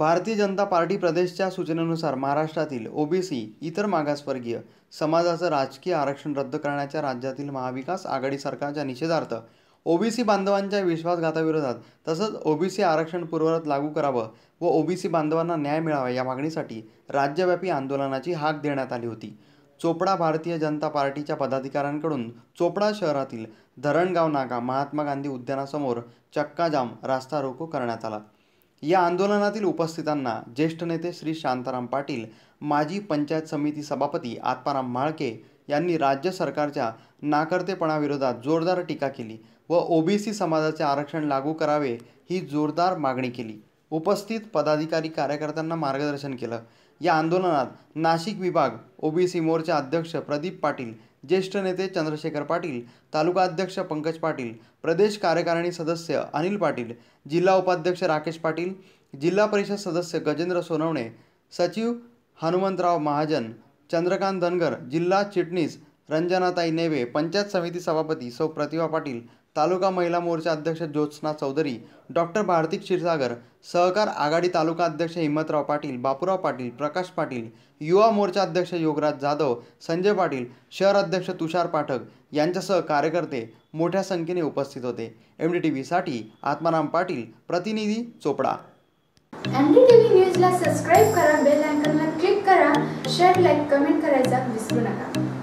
भारतीय जनता पार्टी प्रदेशच्या सूचनेनुसार महाराष्ट्रातील ओबीसी इतर मागासवर्गीय समाजाचं राजकीय आरक्षण रद्द करण्याच्या राज्यातील महाविकास आघाडी सरकारच्या निषेधार्थ ओबीसी बांधवांच्या विश्वासघाताविरोधात तसंच ओबीसी आरक्षण पूर्वरत लागू करावं व ओबीसी बांधवांना न्याय मिळावा या मागणीसाठी राज्यव्यापी आंदोलनाची हाक देण्यात आली होती चोपडा भारतीय जनता पार्टीच्या पदाधिकाऱ्यांकडून चोपडा शहरातील धरणगाव नाका महात्मा गांधी उद्यानासमोर चक्काजाम रास्ता रोको करण्यात आला या आंदोलनातील उपस्थितांना ज्येष्ठ नेते श्री शांताराम पाटील माजी पंचायत समिती सभापती आत्माराम म्हाळके यांनी राज्य सरकारच्या नाकर्तेपणाविरोधात जोरदार टीका केली व ओबीसी समाजाचे आरक्षण लागू करावे ही जोरदार मागणी केली उपस्थित पदाधिकारी कार्यकर्त्यांना मार्गदर्शन केलं या आंदोलनात नाशिक विभाग ओबीसी मोर्चा अध्यक्ष प्रदीप पाटील ज्येष्ठ नेते चंद्रशेखर पाटील तालुका अध्यक्ष पंकज पाटील प्रदेश कार्यकारिणी सदस्य अनिल पाटील जिल्हा उपाध्यक्ष राकेश पाटील जिल्हा परिषद सदस्य गजेंद्र सोनवणे सचिव हनुमंतराव महाजन चंद्रकांत धनगर जिल्हा चिटणीस रंजनाताई नेवे पंचायत समिती सभापती सौ प्रतिभा पाटील तालुका महिला मोर्चा अध्यक्ष ज्योत्स्ना चौधरी डॉक्टर भारती क्षीरसागर सहकार आघाडी तालुका अध्यक्ष हिम्मतराव पाटील बापूराव पाटील प्रकाश पाटील युवा मोर्चा अध्यक्ष योगराज जाधव संजय पाटील शहर अध्यक्ष तुषार पाठक यांच्यासह कार्यकर्ते मोठ्या संख्येने उपस्थित होते एम डी टी व्हीसाठी आत्माराम पाटील प्रतिनिधी चोपडा न्यूजला सबस्क्राईब करा बेल क्लिक करा शेअर लाईक कमेंट करायचा विसरू नका